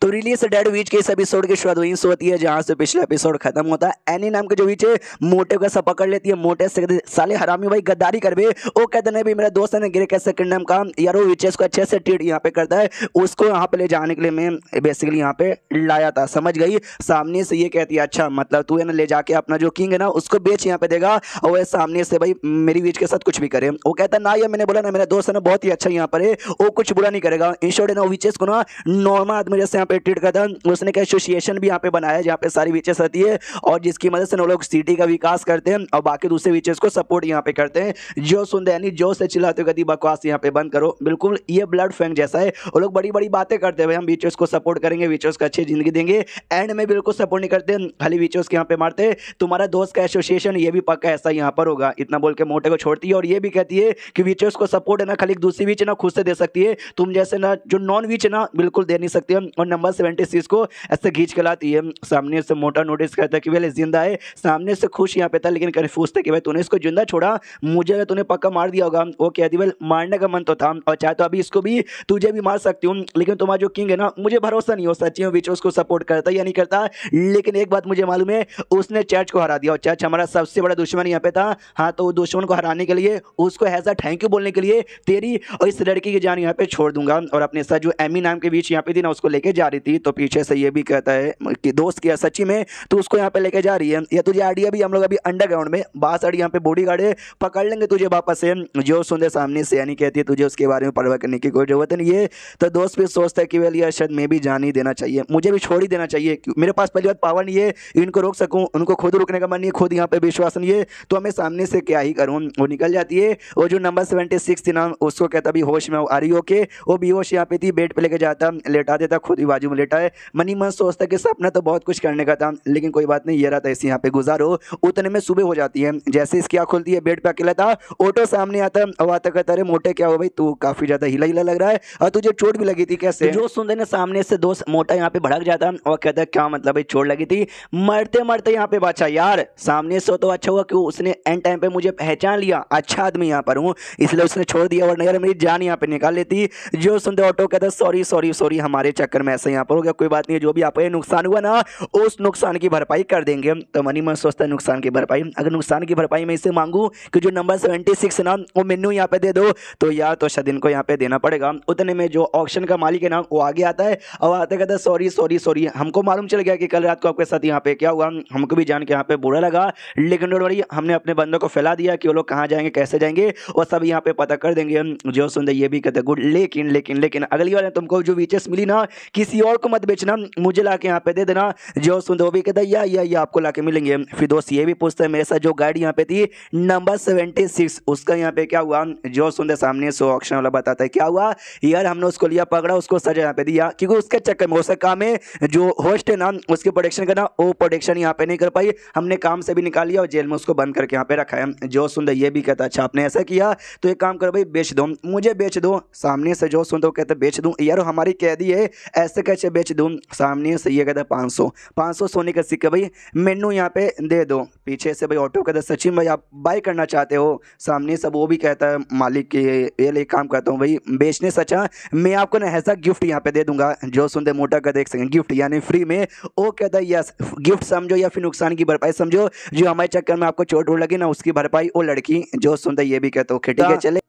तो release dead वीच के इस एपिसोड की शुरुआत वहीं से होती है जहां से पिछला एपिसोड खत्म होता है एनी नाम के जो वीच है मोटे का सब पकड़ लेती है मोटे से साले हरामी भाई गद्दारी कर भी वो कहते हैं भी मेरा दोस्त है ना गिरे कैसे किंगडम का यार वो विचेस को अच्छे से ट्रीट यहाँ पे करता है उसको यहाँ पे ले जाने के लिए मैं बेसिकली यहाँ पे लाया था समझ गई सामने से ये कहती है अच्छा मतलब तू है ना ले जाके अपना जो किंग है ना उसको बेच यहाँ पे देगा और वह सामने से भाई मेरी वीच के साथ कुछ भी करे वो कहता ना ये मैंने बोला ना मेरा दोस्त है ना बहुत ही अच्छा यहाँ पर है वो कुछ बुरा नहीं करेगा इन शोर्ट है ना विचेस को ना नॉर्मल आदमी जैसे यहाँ पे ट्रीट करता है उसने एक एसोसिएशन भी यहाँ पे बनाया है जहाँ पे सारी बीचेस रहती है और जिसकी मदद से हम लोग सिटी का विकास करते हैं और बाकी दूसरे बीचेस को सपोर्ट यहाँ पे करते हैं जो सुनते यानी जो से चिल्लाते गति बकवास यहाँ पे बंद करो बिल्कुल ये ब्लड फैंक जैसा है वो लोग बड़ी बड़ी बातें करते हैं हम बीचेस को सपोर्ट करेंगे बीचेस को अच्छी जिंदगी देंगे एंड में बिल्कुल सपोर्ट नहीं करते खाली बीचेस के यहाँ पे मारते तुम्हारा दोस्त का एसोसिएशन ये भी पक्का ऐसा यहाँ पर होगा इतना बोल के मोटे को छोड़ती है और ये भी कहती है कि बीचेस को सपोर्ट है ना खाली दूसरी बीच ना खुद से दे सकती है तुम जैसे ना जो नॉन बीच ना बिल्कुल दे नहीं सकते और नंबर सेवेंटी सिक्स को ऐसे घींच के लाती है सामने से मोटा नोटिस करता है कि भाई जिंदा है सामने से खुश यहाँ पे था लेकिन कन्फ्यूज था कि भाई तूने इसको जिंदा छोड़ा मुझे अगर तूने पक्का मार दिया होगा वो कह दी भाई मारने का मन तो था और चाहे तो अभी इसको भी तुझे भी मार सकती हूँ लेकिन तुम्हारा जो किंग है ना मुझे भरोसा नहीं हो सच्ची हूँ बीच उसको सपोर्ट करता या नहीं करता लेकिन एक बात मुझे मालूम है उसने चर्च को हरा दिया और चर्च हमारा सबसे बड़ा दुश्मन यहाँ पे था हाँ तो दुश्मन को हराने के लिए उसको हैज़ अ थैंक यू बोलने के लिए तेरी और इस लड़की की जान यहाँ पे छोड़ दूंगा और अपने साथ जो एमी नाम के बीच यहाँ पे थी ना उसको लेके जा जा रही थी तो पीछे से ये भी कहता है कि दोस्त किया सची में तो उसको यहाँ पे लेके जा रही है या तुझे आइडिया भी हम लोग अभी अंडरग्राउंड में बासड़ यहाँ पे बॉडी गार्ड पकड़ लेंगे तुझे वापस से जो सुंदर सामने से यानी कहती है तुझे उसके बारे में परवाह करने की कोई जरूरत नहीं है तो दोस्त भी सोचता है कि वे यार शायद मैं भी जान ही देना चाहिए मुझे भी छोड़ ही देना चाहिए मेरे पास पहली बात पावर नहीं है इनको रोक सकूँ उनको खुद रुकने का मन नहीं खुद यहाँ पर विश्वास नहीं है तो हमें सामने से क्या ही करूँ वो निकल जाती है वो जो नंबर सेवेंटी सिक्स थी ना उसको कहता भी होश में आ रही हो के वो बेहोश यहाँ पे थी बेड पर लेके जाता लेटा देता खुद ही बाजू में लेटा है मनी मन सोचता है कि सपना तो बहुत कुछ करने का था लेकिन कोई बात नहीं ये रहा था इसी यहाँ पे गुजारो उतने में सुबह हो जाती है जैसे इसकी आँख खुलती है बेड पर अकेला था ऑटो सामने आता है और आता कहता अरे मोटे क्या हो भाई तू काफ़ी ज़्यादा हिला हिला लग रहा है और तुझे चोट भी लगी थी कैसे जो सुनते ना सामने से दोस्त मोटा यहाँ पे भड़क जाता और कहता क्या मतलब भाई चोट लगी थी मरते मरते यहाँ पे बाचा यार सामने से तो अच्छा हुआ क्यों उसने एंड टाइम पे मुझे पहचान लिया अच्छा आदमी यहाँ पर हूँ इसलिए उसने छोड़ दिया और नगर मेरी जान यहाँ पे निकाल लेती जो सुनते ऑटो कहता सॉरी सॉरी सॉरी हमारे चक्कर में से यहाँ पर हो गया कोई बात नहीं है जो भी आपको नुकसान हुआ ना उस नुकसान की भरपाई कर देंगे तो मनी मन सोचता है नुकसान की भरपाई अगर नुकसान की भरपाई मैं इसे मांगू कि जो नंबर सेवेंटी सिक्स ना वो मेन्यू यहाँ पे दे दो तो या तो शायद इनको यहाँ पे देना पड़ेगा उतने में जो ऑप्शन का मालिक है ना वो आगे आता है और आते कहते सॉरी सॉरी सॉरी हमको मालूम चल गया कि कल रात को आपके साथ यहाँ पे क्या हुआ हमको भी जान के यहाँ पे बुरा लगा लेकिन डोडवरी हमने अपने बंदों को फैला दिया कि वो लोग कहाँ जाएंगे कैसे जाएंगे वो सब यहाँ पे पता कर देंगे जो सुन ये भी कहते गुड लेकिन लेकिन लेकिन अगली बार तुमको जो विचेस मिली ना कि किसी और को मत बेचना मुझे ला के यहाँ पे दे देना जो सुन दो भी कहता या, या या आपको ला के मिलेंगे फिर दोस्त ये भी पूछते हैं मेरे साथ जो गाड़ी यहाँ पे थी नंबर सेवेंटी सिक्स उसका यहाँ पे क्या हुआ जो सुन दे सामने सो ऑप्शन वाला बताता है क्या हुआ यार हमने उसको लिया पकड़ा उसको सजा यहाँ पे दिया क्योंकि उसके चक्कर में उसका काम है जो होस्ट है ना उसके प्रोडक्शन करना वो प्रोडक्शन यहाँ पे नहीं कर पाई हमने काम से भी निकाल लिया और जेल में उसको बंद करके यहाँ पे रखा है जो सुन दे ये भी कहता अच्छा आपने ऐसा किया तो एक काम करो भाई बेच दो मुझे बेच दो सामने से जो सुन दो कहते बेच दूँ यार हमारी कैदी है ऐसा कैसे कैसे बेच दूँ सामने से ये कहता पाँच सौ पाँच सौ सोने का सिक्का भाई मेनू यहाँ पे दे दो पीछे से भाई ऑटो कहता सचिन भाई आप बाई करना चाहते हो सामने सब वो भी कहता है मालिक के ये ले काम करता हूँ भाई बेचने से अच्छा मैं आपको ना ऐसा गिफ्ट यहाँ पे दे दूंगा जो सुनते मोटा का देख सकें गिफ्ट यानी फ्री में वो कहता है यस गिफ्ट समझो या फिर नुकसान की भरपाई समझो जो हमारे चक्कर में आपको चोट वोट लगी ना उसकी भरपाई वो लड़की जो सुनते ये भी कहता ओके ठीक है हाँ। चले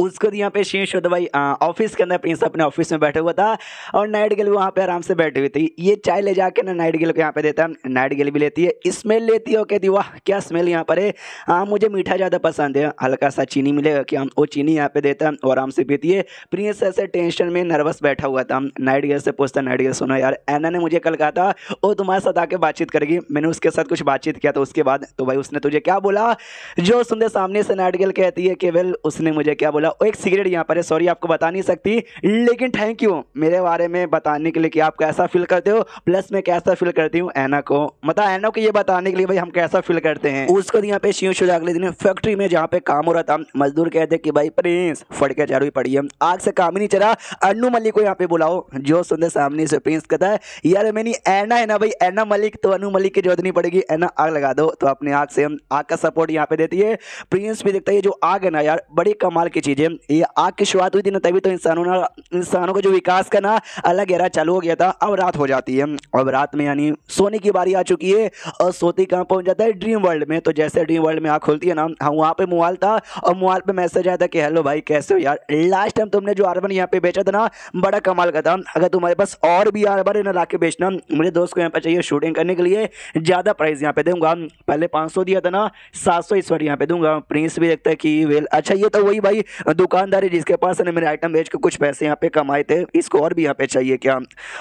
उसको यहाँ पे शीर्ष भाई ऑफिस के अंदर प्रिंस अपने ऑफिस में बैठा हुआ था और नाइट गेल वहाँ पे आराम से बैठी हुई थी ये चाय ले जाके ना नाइट गेल को यहाँ पे देता है नाइट गेल भी लेती है स्मेल लेती है ओके दी वाह क्या स्मेल यहाँ पर है हाँ मुझे मीठा ज़्यादा पसंद है हल्का सा चीनी मिलेगा कि हम वो चीनी यहाँ पे देता है और आराम से पीती है प्रिंस ऐसे टेंशन में नर्वस बैठा हुआ था नाइट गेल से पूछता नाइट गेल सुनो यार एना ने मुझे कल कहा था वो तुम्हारे साथ आके बातचीत करेगी मैंने उसके साथ कुछ बातचीत किया था उसके बाद तो भाई उसने तुझे क्या बोला जो सुनते सामने से नाइट गेल कहती है केवल उसने मुझे क्या बोला बोला एक सिगरेट यहाँ पर है सॉरी आपको बता नहीं सकती लेकिन थैंक यू मेरे बारे में बताने के लिए कि आप कैसा फील करते हो प्लस मैं कैसा फील करती हूँ ऐना को मतलब ऐना को ये बताने के लिए भाई हम कैसा फील करते हैं उसको यहाँ पे शीश हो अगले दिन फैक्ट्री में जहाँ पे काम हो रहा था मजदूर कहते कि भाई प्रिंस फट के चारू पड़ी है आग से काम ही नहीं चला अनु मलिक को यहाँ पे बुलाओ जो सुंदर सामने से प्रिंस कहता है यार मैंने ऐना है ना भाई ऐना मलिक तो अनु मलिक की जरूरत नहीं पड़ेगी ऐना आग लगा दो तो अपने आग से हम आग का सपोर्ट यहाँ पे देती है प्रिंस भी देखता है जो आग है ना यार बड़ी कमाल की चीज़ कीजिए ये आग की शुरुआत हुई थी ना तभी तो इंसानों ना इंसानों का जो विकास का ना अलग गहरा चालू हो गया था अब रात हो जाती है अब रात में यानी सोने की बारी आ चुकी है और सोती कहाँ पहुँच जाता है ड्रीम वर्ल्ड में तो जैसे ड्रीम वर्ल्ड में आँख खुलती है ना हाँ वहाँ पर मोबाइल था और मोबाइल पर मैसेज आया था कि हेलो भाई कैसे हो यार लास्ट टाइम तुमने जो आरबन यहाँ पे बेचा था ना बड़ा कमाल का था अगर तुम्हारे पास और भी आरबन है ना ला बेचना मुझे दोस्त को यहाँ पर चाहिए शूटिंग करने के लिए ज़्यादा प्राइस यहाँ पे दूंगा पहले पाँच दिया था ना सात सौ इस बार यहाँ पे दूंगा प्रिंस भी देखता है कि वेल अच्छा ये तो वही भाई दुकानदारी जिसके पास है मेरे आइटम बेच के कुछ पैसे यहाँ पे कमाए थे इसको और भी यहाँ पे चाहिए क्या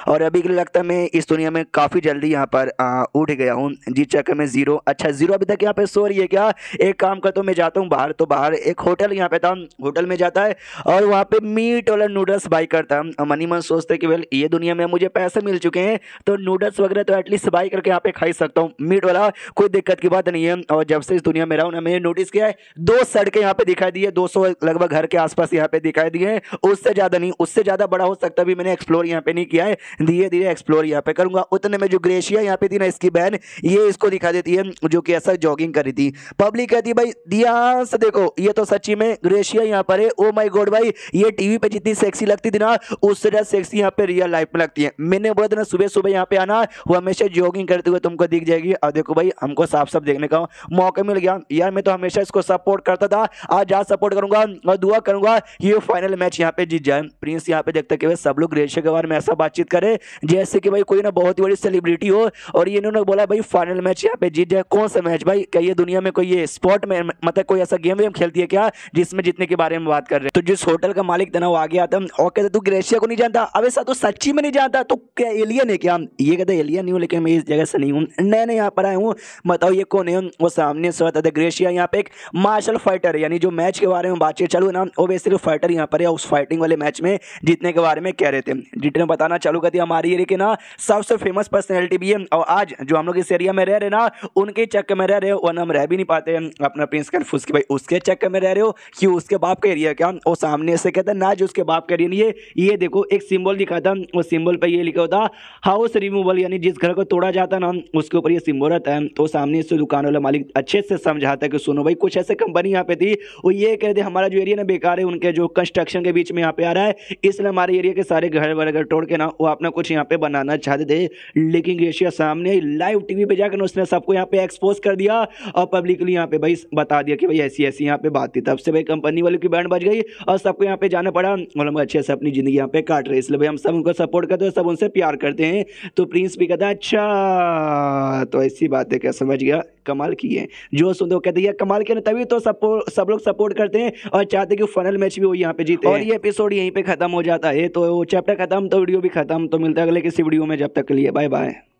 और अभी के लिए लगता है मैं इस दुनिया में काफ़ी जल्दी यहाँ पर उठ गया हूँ जी चक्कर में ज़ीरो अच्छा ज़ीरो अभी तक यहाँ पे सो रही है क्या एक काम कर तो मैं जाता हूँ बाहर तो बाहर एक होटल यहाँ पे था होटल में जाता है और वहाँ पे मीट वाला नूडल्स बाई करता है मनी मन सोचते कि भाई ये दुनिया में मुझे पैसे मिल चुके हैं तो नूडल्स वगैरह तो एटलीस्ट बाई करके यहाँ पे खाई सकता हूँ मीट वाला कोई दिक्कत की बात नहीं है और जब से इस दुनिया में रहा हूँ मैंने नोटिस किया है दो सड़कें यहाँ पे दिखाई दी है दो लगभग घर के आसपास यहाँ पे दिखाई दिए हैं उससे ज़्यादा नहीं उससे ज़्यादा बड़ा हो सकता भी मैंने एक्सप्लोर यहाँ पे नहीं किया है धीरे धीरे एक्सप्लोर यहाँ पे करूंगा उतने में जो ग्रेशिया यहाँ पे थी ना इसकी बहन ये इसको दिखा देती है जो कि ऐसा जॉगिंग करी थी पब्लिक कहती भाई दिया से देखो ये तो सच्ची में ग्रेशिया यहाँ पर है ओ माई गोड भाई ये टीवी पे जितनी सेक्सी लगती थी ना उससे ज़्यादा सेक्सी यहाँ पे रियल लाइफ में लगती है मैंने बोला था ना सुबह सुबह यहाँ पे आना वो हमेशा जॉगिंग करते हुए तुमको दिख जाएगी और देखो भाई हमको साफ साफ देखने का मौका मिल गया यार मैं तो हमेशा इसको सपोर्ट करता था आज आज सपोर्ट करूंगा और दुआ करूंगा ये फाइनल मैच यहाँ पे जीत जाए प्रिंस यहाँ पे देखता कि भाई सब लोग रेशे के बारे में ऐसा बातचीत करे जैसे कि भाई कोई ना बहुत ही बड़ी सेलिब्रिटी हो और ये इन्होंने बोला भाई फाइनल मैच यहाँ पे जीत जाए कौन सा मैच भाई क्या ये दुनिया में कोई ये स्पॉट में मतलब कोई ऐसा गेम वेम खेलती है क्या जिसमें जीतने के बारे में बात कर रहे हैं तो जिस होटल का मालिक था ना वो आगे आता और कहते तू ग्रेशिया को नहीं जानता अब ऐसा तो सच्ची में नहीं जानता तो क्या एलियन है क्या ये कहते एलियन नहीं हूँ लेकिन मैं इस जगह से नहीं हूँ नए नए यहाँ पर आया हूँ बताओ ये कौन है वो सामने से बताते ग्रेशिया यहाँ पे एक मार्शल फाइटर यानी जो मैच के बारे में बातचीत चालू ना वो ओबियसली फाइटर यहाँ पर है उस फाइटिंग वाले मैच में जीतने के बारे में कह रहे थे जीटी बताना चालू कर दिया हमारी एरिया के ना सबसे फेमस पर्सनैलिटी भी है और आज जो हम लोग इस एरिया में रह रहे ना उनके चक्कर में रह रहे हो वरना हम रह भी नहीं पाते अपना प्रिंस कन्फ्यूज भाई उसके चक्कर में रह रहे हो कि उसके बाप का एरिया क्या वो सामने से कहता ना जो उसके बाप का एरिया नहीं है ये देखो एक सिम्बल दिखा था उस सिम्बल पर यह लिखा होता हाउस रिमूवल यानी जिस घर को तोड़ा जाता ना उसके ऊपर ये सिम्बल रहता है तो सामने से दुकान वाला मालिक अच्छे से समझाता है कि सुनो भाई कुछ ऐसे कंपनी यहाँ पे थी वो ये कह रहे थे हमारा जो एरिया कितने बेकार है उनके जो कंस्ट्रक्शन के बीच में यहाँ पे आ रहा है इसलिए हमारे एरिया के सारे घर वगैरह तोड़ के ना वो अपना कुछ यहाँ पे बनाना चाहते थे लेकिन एशिया सामने लाइव टीवी पे जाकर उसने सबको यहाँ पे एक्सपोज कर दिया और पब्लिकली यहाँ पे भाई बता दिया कि भाई ऐसी ऐसी यहाँ पे बात थी तब से भाई कंपनी वाले की बैंड बज गई और सबको यहाँ पे जाना पड़ा और हम अच्छे से अपनी जिंदगी यहाँ पे काट रहे इसलिए भाई हम सब उनको सपोर्ट करते हैं सब उनसे प्यार करते हैं तो प्रिंस भी कहता है अच्छा तो ऐसी बात है क्या समझ गया कमाल की है जो सुन दो कहते हैं कमाल के तभी तो सपोर्ट सब लोग सपोर्ट करते हैं और चाहते कि फाइनल मैच भी वो यहाँ पे जीते और ये एपिसोड यहीं पे खत्म हो जाता है तो चैप्टर खत्म तो वीडियो भी खत्म तो मिलता है अगले किसी वीडियो में जब तक के लिए बाय बाय